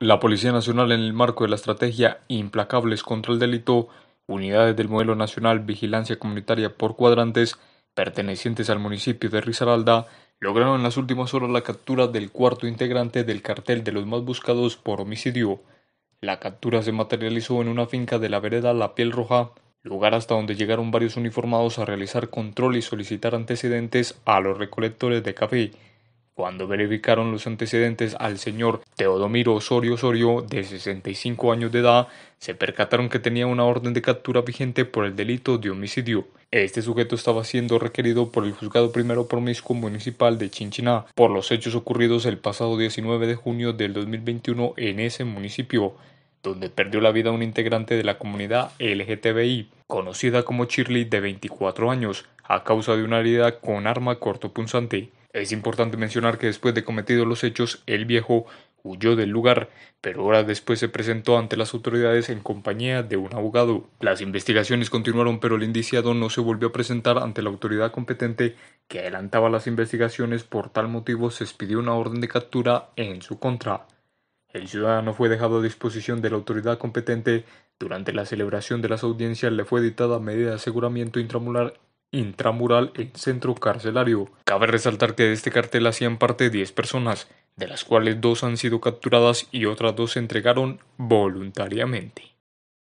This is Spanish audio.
La Policía Nacional en el marco de la estrategia Implacables contra el Delito, unidades del Modelo Nacional Vigilancia Comunitaria por Cuadrantes, pertenecientes al municipio de Risaralda, lograron en las últimas horas la captura del cuarto integrante del cartel de los más buscados por homicidio. La captura se materializó en una finca de la vereda La Piel Roja, lugar hasta donde llegaron varios uniformados a realizar control y solicitar antecedentes a los recolectores de café. Cuando verificaron los antecedentes al señor Teodomiro Osorio Osorio, de 65 años de edad, se percataron que tenía una orden de captura vigente por el delito de homicidio. Este sujeto estaba siendo requerido por el juzgado primero promiscuo municipal de Chinchiná por los hechos ocurridos el pasado 19 de junio del 2021 en ese municipio, donde perdió la vida un integrante de la comunidad LGTBI, conocida como Shirley de 24 años, a causa de una herida con arma cortopunzante. Es importante mencionar que después de cometidos los hechos, el viejo huyó del lugar, pero horas después se presentó ante las autoridades en compañía de un abogado. Las investigaciones continuaron, pero el indiciado no se volvió a presentar ante la autoridad competente que adelantaba las investigaciones. Por tal motivo se expidió una orden de captura en su contra. El ciudadano fue dejado a disposición de la autoridad competente. Durante la celebración de las audiencias le fue dictada medida de aseguramiento intramural intramural en centro carcelario. Cabe resaltar que de este cartel hacían parte 10 personas, de las cuales dos han sido capturadas y otras dos se entregaron voluntariamente.